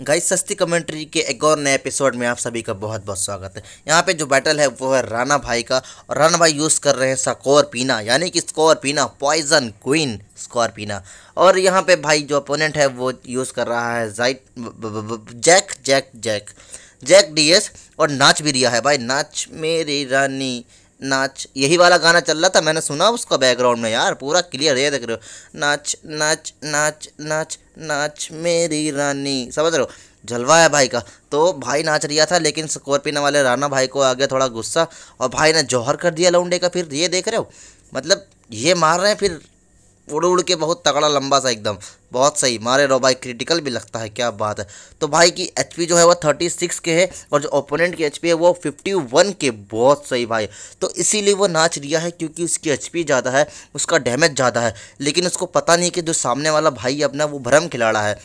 guys सस्ती commentary के एक और नए एपिसोड में आप सभी का बहुत बहुत स्वागत है यहाँ पे जो बैटल है वो है राणा भाई का और राणा भाई यूज़ कर रहे हैं स्कॉर्पिना यानी कि स्कॉर्पिना पॉइजन क्वीन स्कॉर्पिना और यहाँ पे भाई जो अपोनेंट है वो यूज़ कर रहा है Jack Jack Jack Jack D और नाच भी रिया है भाई नाच मेरी रानी नाच यही वाला गाना चल रहा था मैंने सुना उसका बैकग्राउंड में यार पूरा क्लियर है देख रहे हो नाच नाच नाच नाच नाच मेरी रानी समझ रहे हो जलवा है भाई का तो भाई नाच रिया था लेकिन स्कॉर्पिना वाले राना भाई को आ गया थोड़ा गुस्सा और भाई ने जौहर कर दिया लौंडे का फिर ये देख रहे हो मतलब ये मार रहे हैं फिर उड़ उड़ के बहुत तगड़ा लंबा सा एकदम बहुत सही मारे रहो भाई क्रिटिकल भी लगता है क्या बात है तो भाई की एच जो है वो थर्टी सिक्स के है और जो ओपोनेंट की एच है वो फिफ्टी वन के बहुत सही भाई तो इसीलिए वो नाच रिया है क्योंकि उसकी एच ज़्यादा है उसका डैमेज ज़्यादा है लेकिन उसको पता नहीं कि जो सामने वाला भाई अपना वो भ्रम खिलाड़ा है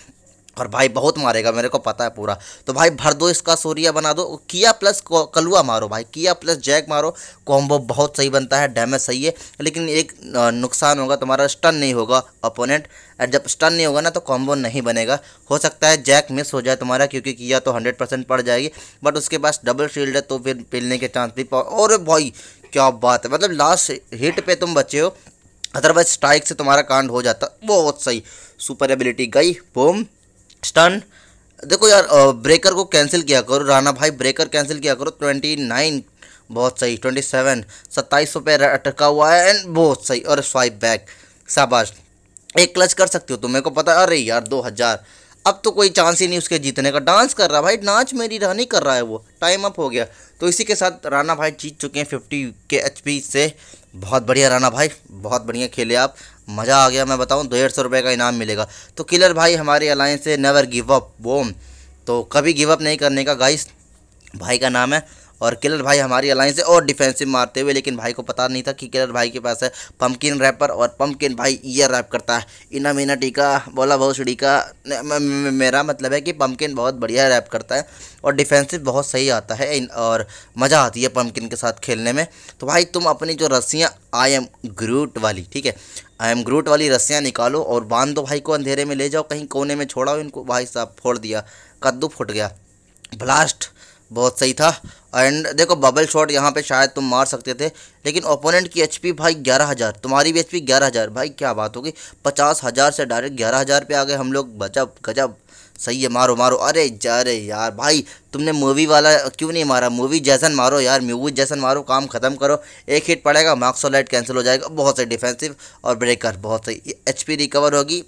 और भाई बहुत मारेगा मेरे को पता है पूरा तो भाई भर दो इसका सूर्या बना दो किया प्लस कलुआ मारो भाई किया प्लस जैक मारो कॉम्बो बहुत सही बनता है डैमेज सही है लेकिन एक नुकसान होगा तुम्हारा स्टन नहीं होगा अपोनेंट जब स्टन नहीं होगा ना तो कॉम्बो नहीं बनेगा हो सकता है जैक मिस हो जाए तुम्हारा क्योंकि किया तो हंड्रेड परसेंट पड़ जाएगी बट उसके पास डबल शील्ड है तो फिर पिलने के चांस भी और भाई क्या बात है मतलब लास्ट हिट पर तुम बचे हो अदरवाइज स्ट्राइक से तुम्हारा कांड हो जाता बहुत सही सुपर एबिलिटी गई बोम स्टन देखो यार ब्रेकर को कैंसिल किया करो राना भाई ब्रेकर कैंसिल किया करो ट्वेंटी नाइन बहुत सही ट्वेंटी सेवन सत्ताईस सौ पे अटका हुआ है एंड बहुत सही और स्वाइप बैक शाबाश एक क्लच कर सकते हो तो मेरे को पता अरे यार दो हज़ार अब तो कोई चांस ही नहीं उसके जीतने का डांस कर रहा भाई नाच मेरी रानी कर रहा है वो टाइम अप हो गया तो इसी के साथ राना भाई जीत चुके हैं फिफ्टी के एच से बहुत बढ़िया राना भाई बहुत बढ़िया खेले आप मज़ा आ गया मैं बताऊँ डेढ़ सौ रुपये का इनाम मिलेगा तो किलर भाई हमारे अलायंस से नेवर गिव अप वोम तो कभी गिव अप नहीं करने का गाइस भाई का नाम है और किलर भाई हमारी अलाइंस है और डिफेंसिव मारते हुए लेकिन भाई को पता नहीं था कि किलर भाई के पास है पम्पकिन रैपर और पम्पकिन भाई ईयर रैप करता है इना मीना टीका बोला बहुत छुड़ीका मेरा मतलब है कि पम्पकिन बहुत बढ़िया रैप करता है और डिफेंसिव बहुत सही आता है और मज़ा आती है पम्पकिन के साथ खेलने में तो भाई तुम अपनी जो रस्सियाँ आई एम ग्रूट वाली ठीक है आई एम ग्रूट वाली रस्सियाँ निकालो और बांध दो भाई को अंधेरे में ले जाओ कहीं कोने में छोड़ाओ इनको भाई साहब फोड़ दिया कद्दू फुट गया ब्लास्ट बहुत सही था एंड देखो बबल शॉट यहाँ पे शायद तुम मार सकते थे लेकिन ओपोनेंट की एचपी भाई ग्यारह हज़ार तुम्हारी भी एचपी ग्यारह हज़ार भाई क्या बात होगी पचास हज़ार से डायरेक्ट ग्यारह हज़ार पे आ गए हम लोग गजब गजब सही है मारो मारो अरे अरे यार भाई तुमने मूवी वाला क्यों नहीं मारा मूवी जैसन मारो यार मूवी जैसन मारो काम ख़त्म करो एक हिट पड़ेगा मार्क्सोलाइट लाइट कैंसिल हो जाएगा बहुत सही डिफेंसिव और ब्रेकर बहुत सही एच रिकवर होगी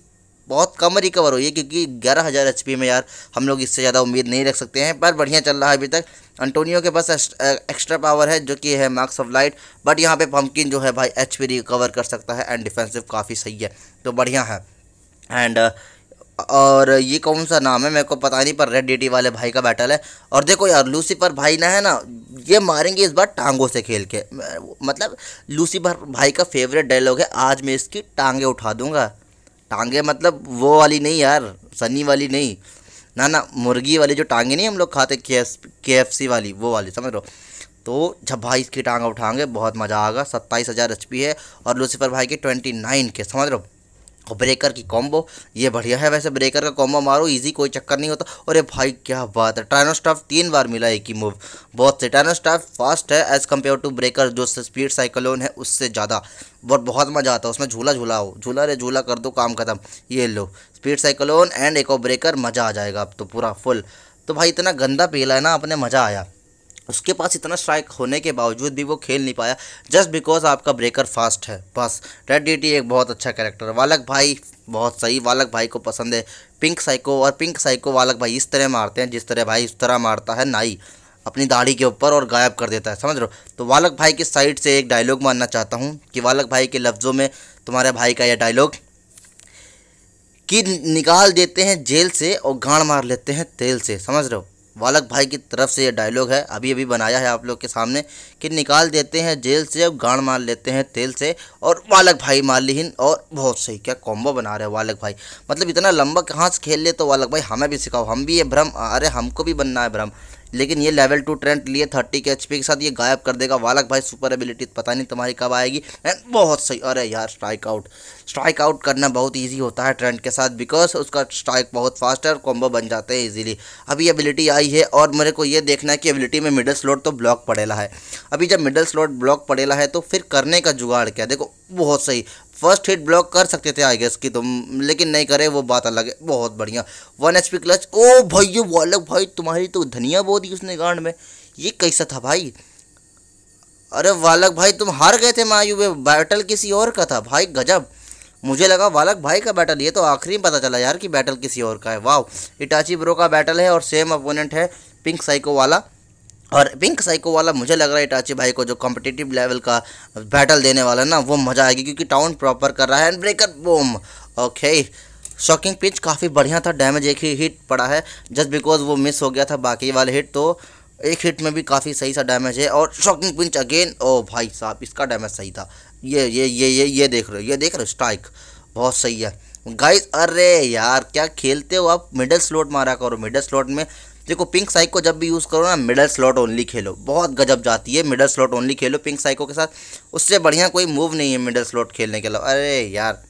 बहुत कम रिकवर हुई है क्योंकि ग्यारह हज़ार एच में यार हम लोग इससे ज़्यादा उम्मीद नहीं रख सकते हैं पर बढ़िया चल रहा है अभी तक अंटोनियो के पास एक्स्ट्रा पावर है जो कि है मार्क्स ऑफ लाइट बट यहाँ पे पम्पकिन जो है भाई एच रिकवर कर सकता है एंड डिफेंसिव काफ़ी सही है तो बढ़िया है एंड और ये कौन सा नाम है मेरे को पता नहीं पर रेड डी वाले भाई का बैटल है और देखो यार लूसीफर भाई ना है ना ये मारेंगे इस बार टांगों से खेल के मतलब लूसीफर भाई का फेवरेट डायलॉग है आज मैं इसकी टांगे उठा दूंगा टांगे मतलब वो वाली नहीं यार सनी वाली नहीं ना ना मुर्गी वाली जो टांगे नहीं हम लोग खाते के एफ सी वाली वो वाली समझ लो तो जब भाई इसकी टांगा उठाएंगे बहुत मज़ा आएगा सत्ताईस हज़ार एच है और लूसीफर भाई की ट्वेंटी नाइन के समझ लो और ब्रेकर की कॉम्बो ये बढ़िया है वैसे ब्रेकर का कॉम्बो मारो इजी कोई चक्कर नहीं होता अरे भाई क्या बात है टाइनो स्टाफ तीन बार मिला एक ही मूव बहुत से टाइनो स्टाफ फास्ट है एज़ कम्पेयर टू ब्रेकर जो स्पीड साइकिलोन है उससे ज़्यादा बहुत बहुत मज़ा आता है उसमें झूला झूला हो झूला रे झूला कर दो काम खत्म ये लो स्पीड साइकिलोन एंड एक ब्रेकर मज़ा आ जाएगा अब तो पूरा फुल तो भाई इतना गंदा पीला है ना अपने मज़ा आया उसके पास इतना स्ट्राइक होने के बावजूद भी वो खेल नहीं पाया जस्ट बिकॉज आपका ब्रेकर फास्ट है बस रेड डी एक बहुत अच्छा कैरेक्टर है वालक भाई बहुत सही वालक भाई को पसंद है पिंक साइको और पिंक साइको वालक भाई इस तरह मारते हैं जिस तरह भाई उस तरह मारता है नाई अपनी दाढ़ी के ऊपर और गायब कर देता है समझ रहे हो तो वालक भाई की साइड से एक डायलॉग मानना चाहता हूँ कि वालक भाई के लफ्ज़ों में तुम्हारे भाई का यह डायलॉग कि निकाल देते हैं जेल से और गाड़ मार लेते हैं तेल से समझ रहे हो वालक भाई की तरफ से ये डायलॉग है अभी अभी बनाया है आप लोग के सामने कि निकाल देते हैं जेल से अब गाड़ मार लेते हैं तेल से और वालक भाई मालिहीन और बहुत सही क्या कॉम्बो बना रहे हैं वालक भाई मतलब इतना लंबा कहाँ से खेल ले तो वालक भाई हमें भी सिखाओ हम भी ये भ्रम अरे हमको भी बनना है भ्रम लेकिन ये लेवल टू ट्रेंड लिए थर्टी के एच के साथ ये गायब कर देगा वालक भाई सुपर एबिलिटी पता नहीं तुम्हारी कब आएगी एंड बहुत सही अरे यार स्ट्राइक आउट स्ट्राइक आउट करना बहुत ईजी होता है ट्रेंड के साथ बिकॉज उसका स्ट्राइक बहुत फास्ट है और कॉम्बो बन जाते हैं ईजिली अभी एबिलिटी आई है और मेरे को ये देखना है कि एबिलिटी में मिडल स्लोड तो ब्लॉक पड़ेला है अभी जब मिडल स्लोड ब्लॉक पड़ेला है तो फिर करने का जुगाड़ क्या देखो बहुत सही फर्स्ट हिट ब्लॉक कर सकते थे आई गेस की तुम लेकिन नहीं करे वो बात अलग है बहुत बढ़िया वन एच क्लच ओ भाई वालक भाई तुम्हारी तो धनिया बो दी उसने गांड में ये कैसा था भाई अरे वालक भाई तुम हार गए थे मायू में बैटल किसी और का था भाई गजब मुझे लगा वालक भाई का बैटल ये तो आखिरी में पता चला यार कि बैटल किसी और का है वाह इटाची ब्रो का बैटल है और सेम अपोनेंट है पिंक साइको वाला और पिंक साइको वाला मुझे लग रहा है इटाची भाई को जो कॉम्पिटिटिव लेवल का बैटल देने वाला है ना वो मज़ा आएगी क्योंकि टाउन प्रॉपर कर रहा है एंड ब्रेकर बोम ओके शॉकिंग पिच काफ़ी बढ़िया था डैमेज एक ही हिट पड़ा है जस्ट बिकॉज वो मिस हो गया था बाकी वाले हिट तो एक हिट में भी काफ़ी सही सा डैमेज है और शॉकिंग पिंच अगेन ओ भाई साहब इसका डैमेज सही था ये ये ये ये ये देख रहे हो ये देख रहे हो स्ट्राइक बहुत सही है गाइस अरे यार क्या खेलते हो आप मिडल स्लोट मारा करो मिडल स्लोट में देखो पिंक साइको जब भी यूज़ करो ना मिडल स्लॉट ओनली खेलो बहुत गजब जाती है मिडल स्लॉट ओनली खेलो पिंक साइको के साथ उससे बढ़िया कोई मूव नहीं है मिडल स्लॉट खेलने के अलावा अरे यार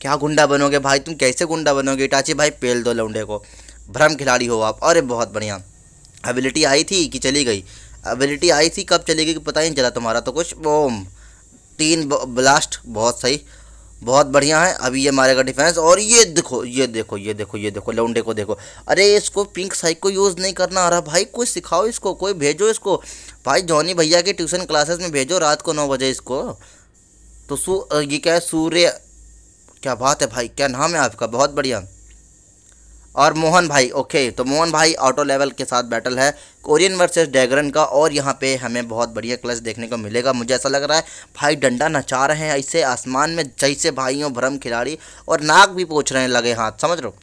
क्या गुंडा बनोगे भाई तुम कैसे गुंडा बनोगे इटाची भाई पेल दो लौंडे को भ्रम खिलाड़ी हो आप अरे बहुत बढ़िया एबिलिटी आई थी कि चली गई एबिलिटी आई थी कब चली गई पता ही नहीं चला तुम्हारा तो कुछ बोम तीन ब्लास्ट बहुत सही बहुत बढ़िया है अभी ये मारेगा डिफेंस और ये देखो ये देखो ये देखो ये देखो लौंडे को देखो अरे इसको पिंक साइक को यूज़ नहीं करना आ रहा भाई कोई सिखाओ इसको कोई भेजो इसको भाई जॉनी भैया के ट्यूशन क्लासेस में भेजो रात को नौ बजे इसको तो सू ये क्या है सूर्य क्या बात है भाई क्या नाम है आपका बहुत बढ़िया और मोहन भाई ओके तो मोहन भाई ऑटो लेवल के साथ बैटल है कोरियन वर्सेस डैगरन का और यहाँ पे हमें बहुत बढ़िया क्लच देखने को मिलेगा मुझे ऐसा लग रहा है भाई डंडा नचा रहे हैं ऐसे आसमान में जैसे भाइयों भ्रम खिलाड़ी और नाक भी पोछ रहे हैं लगे हाथ समझ लो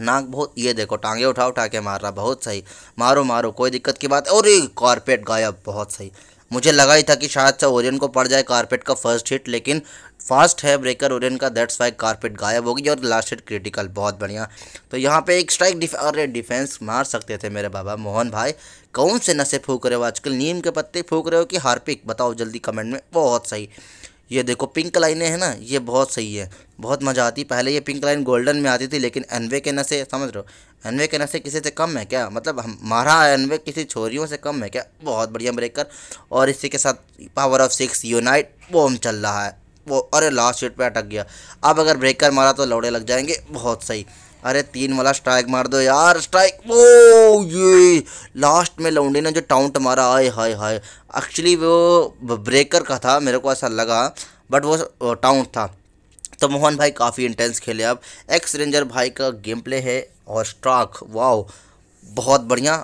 नाक बहुत ये देखो टांगे उठा उठा के मार रहा बहुत सही मारो मारो कोई दिक्कत की बात और कारपेट गायब बहुत सही मुझे लगा ही था कि शायद से ओरियन को पड़ जाए कारपेट का फर्स्ट हिट लेकिन फास्ट है ब्रेकर ओरियन का दैट्स वाई कारपेट गायब होगी और लास्ट हिट क्रिटिकल बहुत बढ़िया तो यहाँ पे एक स्ट्राइक डिफ अरे डिफेंस मार सकते थे मेरे बाबा मोहन भाई कौन से नशे फूक रहे हो आजकल नीम के पत्ते फूक रहे हो कि हार्पिक बताओ जल्दी कमेंट में बहुत सही ये देखो पिंक लाइनें हैं ना ये बहुत सही है बहुत मज़ा आती पहले ये पिंक लाइन गोल्डन में आती थी लेकिन एनवे के नशे समझ रहे हो अनवे के नशे किसी से कम है क्या मतलब हमारा अनवे किसी छोरियों से कम है क्या बहुत बढ़िया ब्रेकर और इसी के साथ पावर ऑफ सिक्स यूनाइट हम चल रहा है वो अरे लास्ट सीट पे अटक गया अब अगर ब्रेकर मारा तो लौड़े लग जाएंगे बहुत सही अरे तीन वाला स्ट्राइक मार दो यार स्ट्राइक वो ये लास्ट में लौंडी ने जो टाउंट मारा आए हाय हाय एक्चुअली वो ब्रेकर का था मेरे को ऐसा लगा बट वो टाउंट था तो मोहन भाई काफ़ी इंटेंस खेले अब एक्स रेंजर भाई का गेम प्ले है और स्ट्राक वाओ बहुत बढ़िया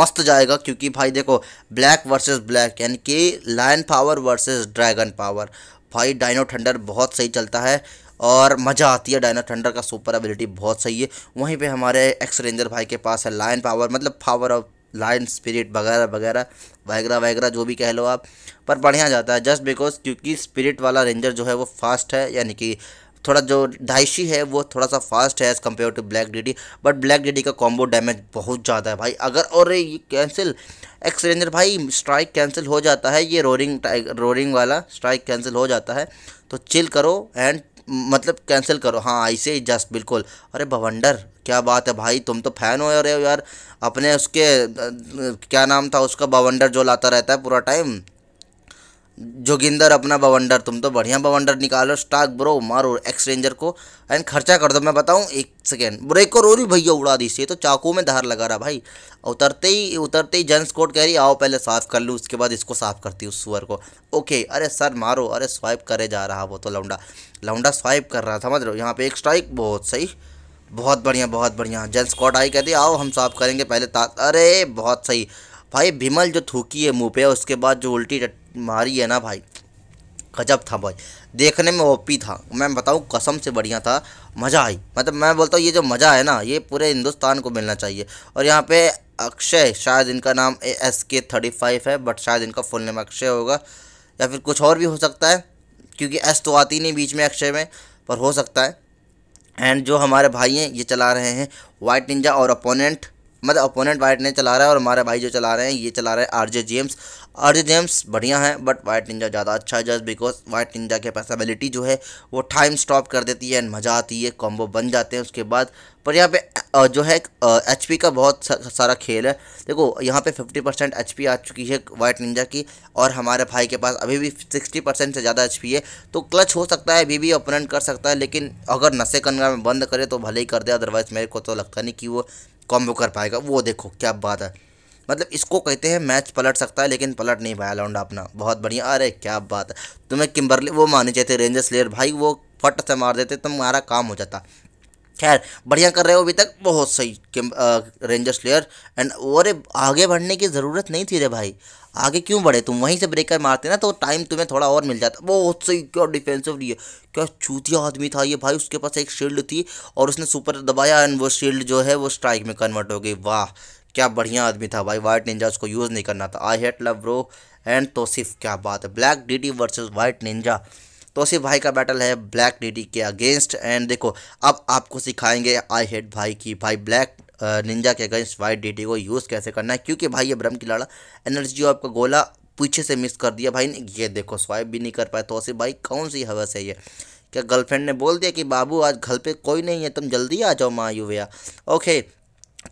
मस्त जाएगा क्योंकि भाई देखो ब्लैक वर्सेस ब्लैक यानी कि lion power versus dragon power भाई डायनो थंडर बहुत सही चलता है और मज़ा आती है डायनो थंडर का सुपर एबिलिटी बहुत सही है वहीं पे हमारे एक्स रेंजर भाई के पास है लायन पावर मतलब पावर ऑफ लाइन स्पिरिट वगैरह वगैरह वगैरह वगैरह जो भी कह लो आप पर बढ़िया जाता है जस्ट बिकॉज क्योंकि स्पिरिट वाला रेंजर जो है वो फास्ट है यानी कि थोड़ा जो डाइशी है वो थोड़ा सा फास्ट है as compare to black DD but black DD का कॉम्बो डैमेज बहुत ज़्यादा है भाई अगर और ये कैंसिल एक्स रेंजर भाई स्ट्राइक कैंसिल हो जाता है ये रोरिंग रोरिंग वाला स्ट्राइक कैंसिल हो जाता है तो चिल करो एंड मतलब कैंसिल करो हाँ ऐसे ही जस्ट बिल्कुल अरे भवंडर क्या बात है भाई तुम तो फैन हो रहे हो यार अपने उसके क्या नाम था उसका बवंडर जो लाता रहता है पूरा टाइम जोगिंदर अपना बवंडर तुम तो बढ़िया बवंडर निकालो स्टाक ब्रो मारो एक्सचेंजर को एंड खर्चा कर दो मैं बताऊँ एक सेकेंड ब्रेक को रोरी भैया उड़ा दी से तो चाकू में धार लगा रहा भाई उतरते ही उतरते ही जेंट्स कोट कह रही आओ पहले साफ़ कर लूँ उसके बाद इसको साफ़ करती उस सुअर को ओके अरे सर मारो अरे स्वाइप करे जा रहा वो तो लौंडा लौंडा स्वाइप कर रहा था मतलब यहाँ पे एक स्ट्राइक बहुत सही बहुत बढ़िया बहुत बढ़िया जल स्कॉट आई कहती आओ हम साफ करेंगे पहले ताक अरे बहुत सही भाई भीमल जो थूकी है मुँह पे उसके बाद जो उल्टी मारी है ना भाई गजब था भाई देखने में ओपी था मैं बताऊँ कसम से बढ़िया था मज़ा आई मतलब मैं बोलता हूँ ये जो मज़ा है ना ये पूरे हिंदुस्तान को मिलना चाहिए और यहाँ पे अक्षय शायद इनका नाम एस के थर्टी फाइव है बट शायद इनका फुल नेम अक्षय होगा या फिर कुछ और भी हो सकता है क्योंकि एस तो आती नहीं बीच में अक्षय में पर हो सकता है एंड जो हमारे भाई हैं ये चला रहे हैं वाइट निंजा और अपोनेंट मतलब अपोनेंट वाइट ने चला रहा है और हमारे भाई जो चला रहे हैं ये चला रहे हैं R J James R J James बढ़िया है बट वाइट निंजा ज़्यादा अच्छा है जस्ट बिकॉज वाइट निंजा की पैसाबिलिटी जो है वो टाइम स्टॉप कर देती है एंड मज़ा आती है कॉम्बो बन जाते हैं उसके बाद पर यहाँ पे जो है एच का बहुत सारा खेल है देखो यहाँ पे 50 परसेंट एच आ चुकी है वाइट निंजा की और हमारे भाई के पास अभी भी 60 परसेंट से ज़्यादा एच है तो क्लच हो सकता है अभी भी ओपोनेंट कर सकता है लेकिन अगर नशे कनगा में बंद करे तो भले ही कर दे अदरवाइज़ मेरे को तो लगता नहीं कि वो कॉम्बो कर पाएगा वो देखो क्या बात है मतलब इसको कहते हैं मैच पलट सकता है लेकिन पलट नहीं पाया लौंडा अपना बहुत बढ़िया अरे क्या बात है तुम्हें किम्बरली वो माने चाहिए रेंजर्स प्लेयर भाई वो फट से मार देते तो तुम्हारा काम हो जाता खैर बढ़िया कर रहे हो अभी तक बहुत सही रेंजर्स प्लेयर एंड और आगे बढ़ने की ज़रूरत नहीं थी रे भाई आगे क्यों बढ़े तुम वहीं से ब्रेकर मारते ना तो टाइम तुम्हें थोड़ा और मिल जाता बहुत सही क्या डिफेंसिव रही है क्या चूतिया आदमी था ये भाई उसके पास एक शील्ड थी और उसने सुपर दबाया एंड वो शील्ड जो है वो स्ट्राइक में कन्वर्ट हो गई वाह क्या बढ़िया आदमी था भाई वाइट निंजा उसको यूज़ नहीं करना था I hate love bro and Tausif क्या बात है black D D versus white ninja Tausif भाई का बैटल है ब्लैक डी डी के अगेंस्ट एंड देखो अब आपको सिखाएंगे आई हेट भाई की भाई ब्लैक निंजा के अगेंस्ट वाइट डी डी को यूज़ कैसे करना है क्योंकि भाई ये ब्रह्म की लाड़ा एनर्जी आपका गोला पीछे से मिस कर दिया भाई ने ये देखो स्वाइप भी नहीं कर पाया तोसिफ भाई कौन सी हवस है ये क्या गर्लफ्रेंड ने बोल दिया कि बाबू आज घर पे कोई नहीं है तुम जल्दी आ जाओ माँ यूविया ओके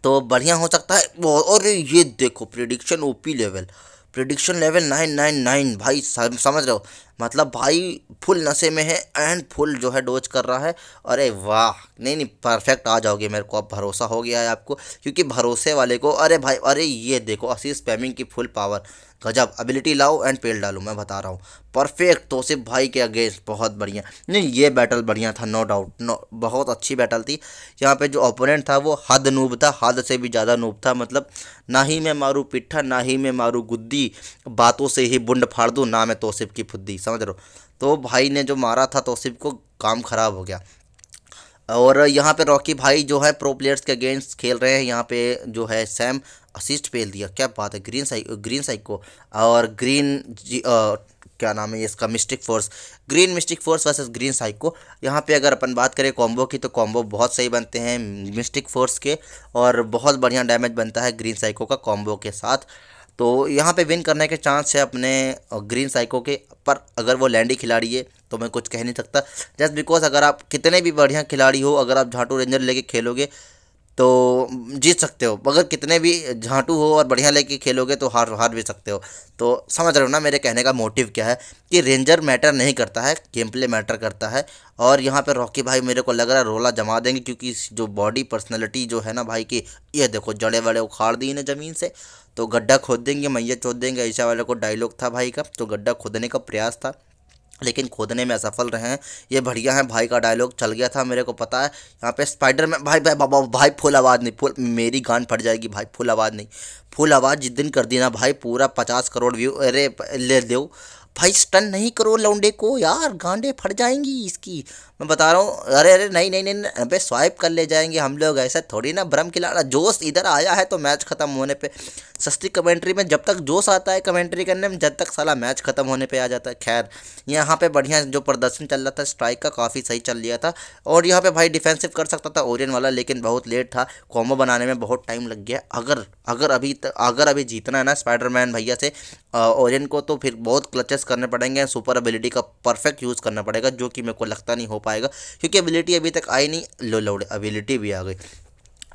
तो बढ़िया हो सकता है और ये देखो prediction OP level prediction level nine nine nine भाई समझ रहे हो मतलब भाई फुल नशे में है एंड फुल जो है डोज कर रहा है अरे वाह नहीं नहीं परफेक्ट आ जाओगे मेरे को अब भरोसा हो गया है आपको क्योंकि भरोसे वाले को अरे भाई अरे ये देखो असी स्पैमिंग की फुल पावर गजब एबिलिटी लाओ एंड पेल डालो मैं बता रहा हूँ परफेक्ट तोसिफ भाई के अगेंस्ट बहुत बढ़िया नहीं ये बैटल बढ़िया था नो डाउट नो बहुत अच्छी बैटल थी यहाँ पे जो ओपोनेंट था वो हद नूब था हद से भी ज़्यादा नूब था मतलब ना ही मैं मारूँ पिट्ठा ना ही मैं मारूँ गुद्दी बातों से ही बुंड फाड़ दूँ ना मैं तोसिफ की फुद्दी समझ रहा हूँ तो भाई ने जो मारा था तोसिफ को काम ख़राब हो गया और यहाँ पे रॉकी भाई जो है प्रो प्लेयर्स के अगेंस्ट खेल रहे हैं यहाँ पे जो है सैम असिस्ट पेल दिया क्या बात है ग्रीन साइक ग्रीन साइको और ग्रीन जी आ, क्या नाम है इसका mystic force green mystic force versus green psycho यहाँ पे अगर अपन बात करें कॉम्बो की तो कॉम्बो बहुत सही बनते हैं मिस्टिक फोर्स के और बहुत बढ़िया डैमेज बनता है ग्रीन साइको का कॉम्बो के साथ तो यहाँ पे विन करने के चांस है अपने ग्रीन साइको के पर अगर वो लैंडी खिलाड़ी है तो मैं कुछ कह नहीं सकता जस्ट बिकॉज अगर आप कितने भी बढ़िया खिलाड़ी हो अगर आप झाटू रेंजर लेके खेलोगे तो जीत सकते हो अगर कितने भी झांटू हो और बढ़िया लेके खेलोगे तो हार हार भी सकते हो तो समझ रहे हो ना मेरे कहने का मोटिव क्या है कि रेंजर मैटर नहीं करता है गेम प्ले मैटर करता है और यहाँ पे रॉकी भाई मेरे को लग रहा है रोला जमा देंगे क्योंकि जो बॉडी पर्सनैलिटी जो है ना भाई की ये देखो जड़े वड़े उखाड़ दिए ना ज़मीन से तो गड्ढा खोद देंगे मैया चोद देंगे ऐसा वाले को डायलॉग था भाई का तो गड्ढा खोदने का प्रयास था लेकिन खोदने में असफल रहे हैं ये बढ़िया है भाई का डायलॉग चल गया था मेरे को पता है यहाँ पे स्पाइडर में भाई भाई बाबा भाई फुल आवाज़ नहीं फुल मेरी गान फट जाएगी भाई फुल आवाज़ नहीं फुल आवाज़ जिस दिन कर दी ना भाई पूरा पचास करोड़ व्यू अरे ले दो भाई स्टन नहीं करो लौंडे को यार गांडे फट जाएंगी इसकी मैं बता रहा हूँ अरे अरे नहीं नहीं नहीं अबे स्वाइप कर ले जाएंगे हम लोग ऐसा थोड़ी ना भ्रम खिलाड़ा जोश इधर आया है तो मैच ख़त्म होने पे सस्ती कमेंट्री में जब तक जोश आता है कमेंट्री करने में जब तक साला मैच ख़त्म होने पे आ जाता है खैर यहाँ पे बढ़िया जो प्रदर्शन चल रहा था स्ट्राइक का काफ़ी सही चल लिया था और यहाँ पर भाई डिफेंसिव कर सकता था ओरियन वाला लेकिन बहुत लेट था कॉमो बनाने में बहुत टाइम लग गया अगर अगर अभी अगर अभी जीतना है ना स्पाइडरमैन भैया से ओरियन को तो फिर बहुत क्लचेस यूटिलाइज करने पड़ेंगे सुपर एबिलिटी का परफेक्ट यूज़ करना पड़ेगा जो कि मेरे को लगता नहीं हो पाएगा क्योंकि एबिलिटी अभी तक आई नहीं लो लोड एबिलिटी भी आ गई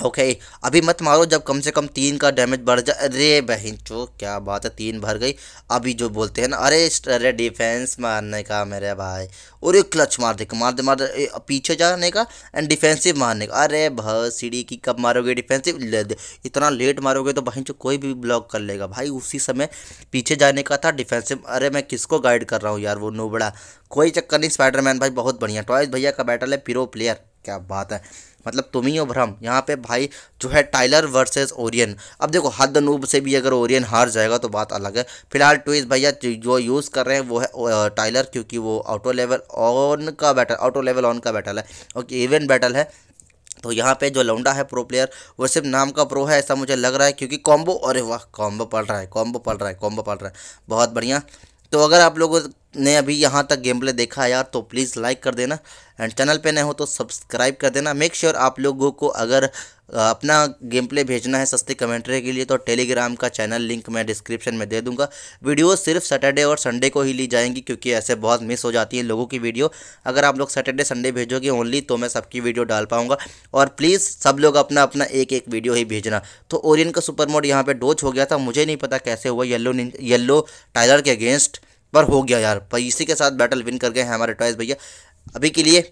ओके okay, अभी मत मारो जब कम से कम तीन का डैमेज बढ़ जाए अरे बहन चो क्या बात है तीन भर गई अभी जो बोलते हैं ना अरे अरे डिफेंस मारने का मेरे भाई और एक क्लच मार दे मार दे मार दे पीछे जाने का एंड डिफेंसिव मारने का अरे भाई सीढ़ी की कब मारोगे डिफेंसिव ले दे इतना लेट मारोगे तो बहन चो कोई भी ब्लॉक कर लेगा भाई उसी समय पीछे जाने का था डिफेंसिव अरे मैं किसको गाइड कर रहा हूँ यार वो नोबड़ा कोई चक्कर नहीं स्पाइडरमैन भाई बहुत बढ़िया टॉयस भैया का बैटल है पिरो प्लेयर क्या बात है मतलब तुम ही हो भ्रम यहाँ पे भाई जो है टाइलर वर्सेस ओरियन अब देखो हद नूब से भी अगर ओरियन हार जाएगा तो बात अलग है फिलहाल ट्विस्ट भैया जो यूज़ कर रहे हैं वो है टाइलर क्योंकि वो ऑटो लेवल ऑन का बैटल ऑटो लेवल ऑन का बैटल है ओके इवेंट बैटल है तो यहाँ पे जो लौंडा है प्रो प्लेयर वो सिर्फ नाम का प्रो है ऐसा मुझे लग रहा है क्योंकि कॉम्बो अरे वाह कॉम्बो पड़ रहा है कॉम्बो पड़ रहा है कॉम्बो पड़ रहा है बहुत बढ़िया तो अगर आप लोगों ने अभी यहाँ तक गेम प्ले देखा यार तो प्लीज़ लाइक कर देना एंड चैनल पे नए हो तो सब्सक्राइब कर देना मेक श्योर sure आप लोगों को अगर अपना गेम प्ले भेजना है सस्ते कमेंट्री के लिए तो टेलीग्राम का चैनल लिंक मैं डिस्क्रिप्शन में दे दूंगा वीडियो सिर्फ सैटरडे और संडे को ही ली जाएंगी क्योंकि ऐसे बहुत मिस हो जाती है लोगों की वीडियो अगर आप लोग सैटरडे संडे भेजोगे ओनली तो मैं सबकी वीडियो डाल पाऊँगा और प्लीज़ सब लोग अपना अपना एक एक वीडियो ही भेजना तो ओरियन का सुपर मोड यहाँ पर डोच हो गया था मुझे नहीं पता कैसे हुआ येल्लो येल्लो टाइलर के अगेंस्ट पर हो गया यार इसी के साथ बैटल विन कर गए हैं हमारे टॉयस भैया अभी के लिए